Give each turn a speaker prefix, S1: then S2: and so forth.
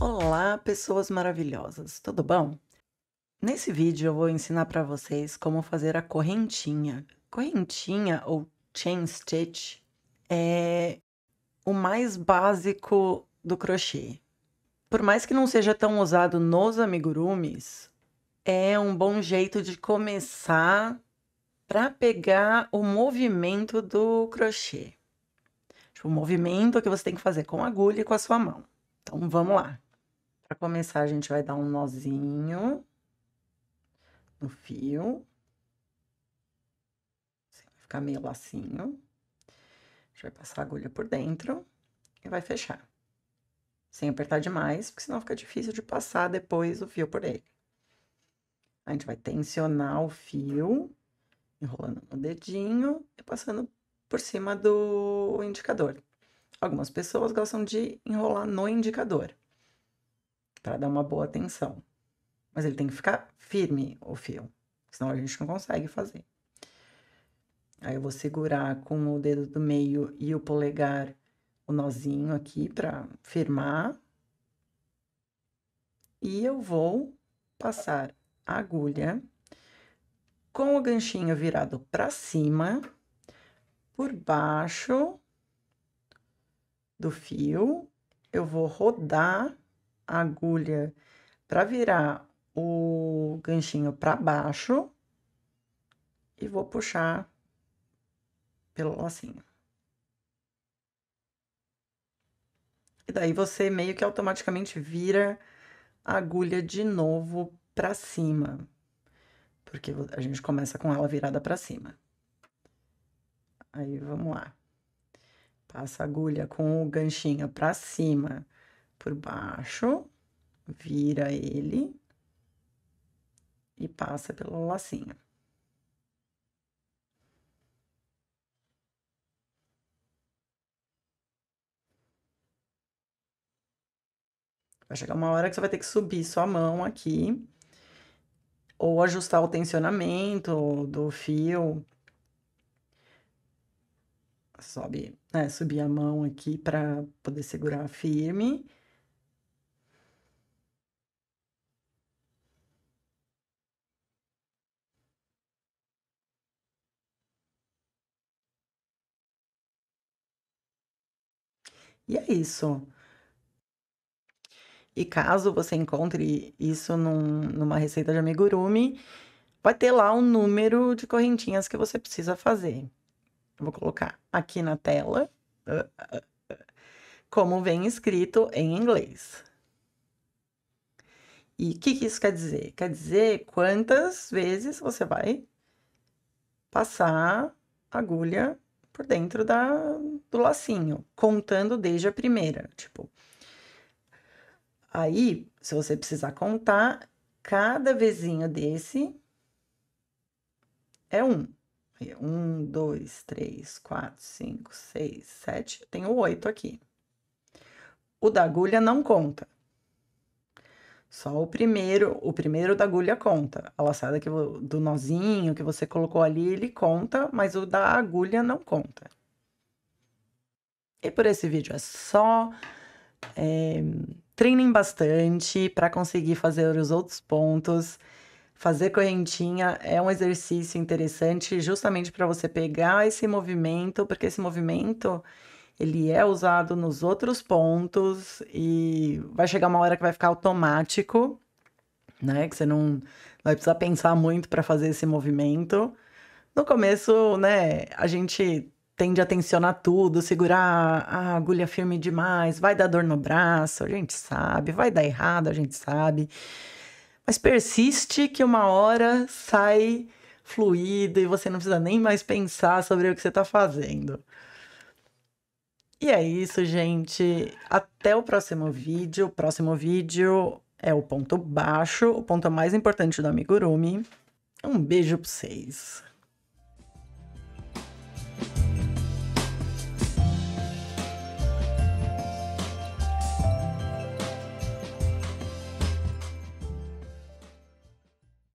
S1: Olá, pessoas maravilhosas, tudo bom? Nesse vídeo eu vou ensinar para vocês como fazer a correntinha. Correntinha ou chain stitch é o mais básico do crochê. Por mais que não seja tão usado nos amigurumis, é um bom jeito de começar para pegar o movimento do crochê. Tipo, o movimento que você tem que fazer com a agulha e com a sua mão. Então vamos lá. Para começar, a gente vai dar um nozinho no fio. Assim, vai ficar meio lacinho. A gente vai passar a agulha por dentro e vai fechar. Sem apertar demais, porque senão fica difícil de passar depois o fio por ele. A gente vai tensionar o fio, enrolando no dedinho e passando por cima do indicador. Algumas pessoas gostam de enrolar no indicador para dar uma boa atenção. Mas ele tem que ficar firme o fio, senão a gente não consegue fazer. Aí eu vou segurar com o dedo do meio e o polegar o nozinho aqui para firmar. E eu vou passar a agulha com o ganchinho virado para cima, por baixo do fio, eu vou rodar agulha para virar o ganchinho para baixo e vou puxar pelo lacinho. E daí você meio que automaticamente vira a agulha de novo para cima, porque a gente começa com ela virada para cima. Aí vamos lá. Passa a agulha com o ganchinho para cima por baixo, vira ele e passa pelo lacinho. Vai chegar uma hora que você vai ter que subir sua mão aqui, ou ajustar o tensionamento do fio. Sobe, né, subir a mão aqui para poder segurar firme E é isso. E caso você encontre isso num, numa receita de amigurumi, vai ter lá o um número de correntinhas que você precisa fazer. Eu vou colocar aqui na tela, ah, ah, ah, como vem escrito em inglês. E o que, que isso quer dizer? Quer dizer quantas vezes você vai passar agulha por dentro da, do lacinho, contando desde a primeira, tipo. Aí, se você precisar contar, cada vizinho desse é um. Um, dois, três, quatro, cinco, seis, sete. Tenho oito aqui. O da agulha não conta. Só o primeiro, o primeiro da agulha conta. A laçada que, do nozinho que você colocou ali, ele conta, mas o da agulha não conta. E por esse vídeo é só. É, treinem bastante para conseguir fazer os outros pontos. Fazer correntinha é um exercício interessante justamente para você pegar esse movimento, porque esse movimento ele é usado nos outros pontos e vai chegar uma hora que vai ficar automático, né? Que você não vai precisar pensar muito para fazer esse movimento. No começo, né, a gente tende a tensionar tudo, segurar a agulha firme demais, vai dar dor no braço, a gente sabe, vai dar errado, a gente sabe. Mas persiste que uma hora sai fluido e você não precisa nem mais pensar sobre o que você está fazendo. E é isso, gente. Até o próximo vídeo. O próximo vídeo é o ponto baixo, o ponto mais importante do amigurumi. Um beijo pra vocês.